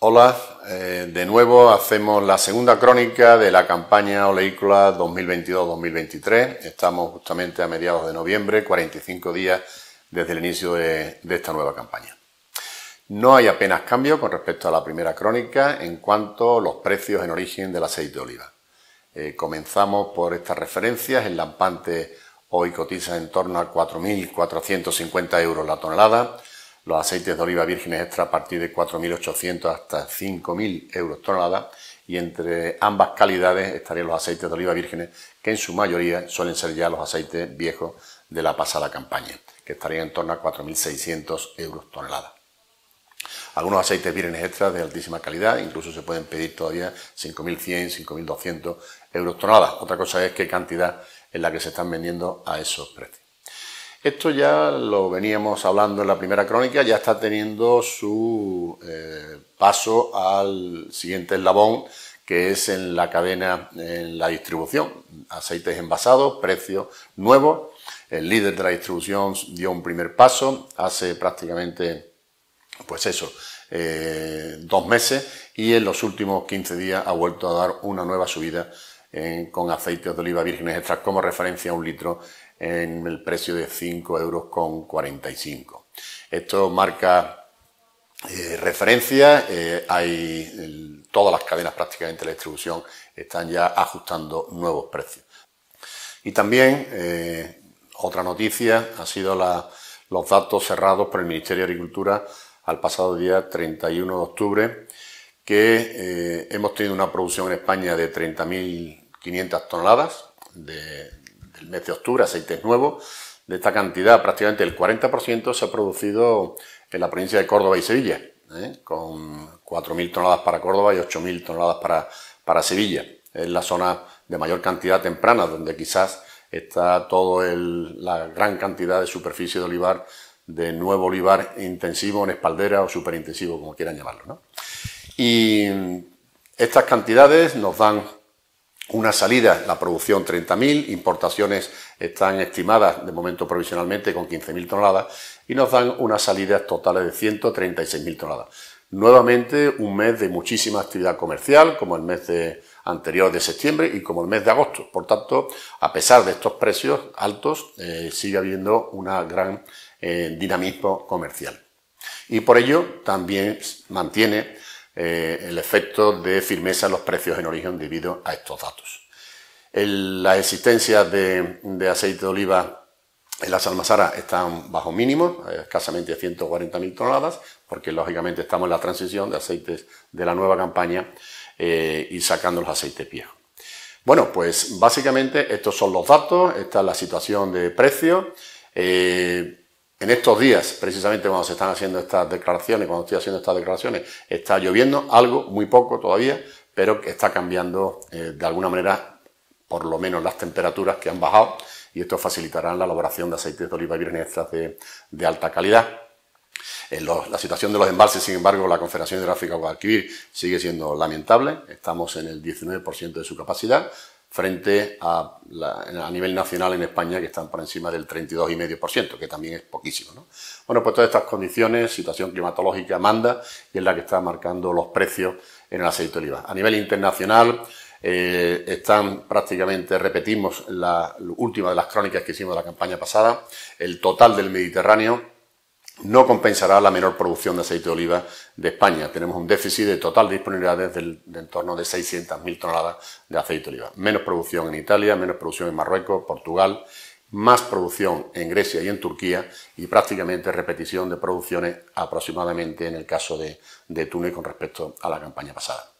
Hola, eh, de nuevo hacemos la segunda crónica de la campaña oleícola 2022-2023. Estamos justamente a mediados de noviembre, 45 días desde el inicio de, esta nueva campaña. No hay apenas cambio con respecto a la primera crónica en cuanto a los precios en origen del aceite de oliva. Eh, comenzamos por estas referencias. El lampante hoy cotiza en torno a 4.450 euros la tonelada los aceites de oliva vírgenes extra a partir de 4.800 hasta 5.000 euros toneladas y entre ambas calidades estarían los aceites de oliva vírgenes que en su mayoría suelen ser ya los aceites viejos de la pasada campaña, que estarían en torno a 4.600 euros tonelada. Algunos aceites vírgenes extra de altísima calidad, incluso se pueden pedir todavía 5.100, 5.200 euros toneladas. Otra cosa es qué cantidad es la que se están vendiendo a esos precios. Esto ya lo veníamos hablando en la primera crónica, ya está teniendo su eh, paso al siguiente eslabón, que es en la cadena, en la distribución. Aceites envasados, precios nuevos. El líder de la distribución dio un primer paso hace prácticamente, pues eso, eh, dos meses y en los últimos 15 días ha vuelto a dar una nueva subida eh, con aceites de oliva virgen extra, como referencia a un litro en el precio de 5,45 euros con 45. Esto marca eh, referencia, eh, hay todas las cadenas prácticamente de la distribución están ya ajustando nuevos precios. Y también eh, otra noticia ha sido los datos cerrados por el Ministerio de Agricultura al pasado día 31 de octubre, que hemos tenido una producción en España de 30.500 toneladas de, ...el mes de octubre, aceites nuevos. De esta cantidad, prácticamente el 40% se ha producido en la provincia de Córdoba y Sevilla, ¿eh? con 4.000 toneladas para Córdoba y 8.000 toneladas para, para Sevilla. Es la zona de mayor cantidad temprana, donde quizás está toda la gran cantidad de superficie de olivar, de nuevo olivar intensivo en espaldera o superintensivo, como quieran llamarlo. Y estas cantidades nos dan una salida, la producción 30.000, importaciones están estimadas de momento provisionalmente con 15.000 toneladas y nos dan unas salidas totales de 136.000 toneladas. Nuevamente un mes de muchísima actividad comercial, como el mes de, anterior de septiembre y como el mes de agosto. Por tanto, a pesar de estos precios altos, eh, sigue habiendo un gran eh, dinamismo comercial. Y por ello también mantiene eh, el efecto de firmeza en los precios en origen debido a estos datos. las existencias de, aceite de oliva en las almazaras están bajo mínimo, eh, escasamente 140.000 toneladas, porque lógicamente estamos en la transición de aceites de la nueva campaña eh, y sacando los aceites viejos. Bueno, pues básicamente estos son los datos, esta es la situación de precio. En estos días, precisamente cuando se están haciendo estas declaraciones, cuando estoy haciendo estas declaraciones, está lloviendo algo, muy poco todavía, pero que está cambiando eh, de alguna manera, por lo menos las temperaturas que han bajado, y esto facilitará la elaboración de aceites de oliva virgen extras de, alta calidad. En la situación de los embalses, sin embargo, la Confederación Hidrográfica Guadalquivir sigue siendo lamentable. Estamos en el 19% de su capacidad frente a, a nivel nacional en España, que están por encima del 32,5%, que también es poquísimo. Bueno, pues todas estas condiciones, situación climatológica manda y es la que está marcando los precios en el aceite de oliva. A nivel internacional, eh, están prácticamente, repetimos la última de las crónicas que hicimos de la campaña pasada, el total del Mediterráneo no compensará la menor producción de aceite de oliva de España. Tenemos un déficit de total disponibilidad de en torno de 600.000 toneladas de aceite de oliva. Menos producción en Italia, menos producción en Marruecos, Portugal, más producción en Grecia y en Turquía y prácticamente repetición de producciones aproximadamente en el caso de, de Túnez con respecto a la campaña pasada.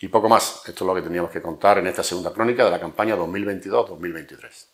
Y poco más, esto es lo que teníamos que contar en esta segunda crónica de la campaña 2022-2023.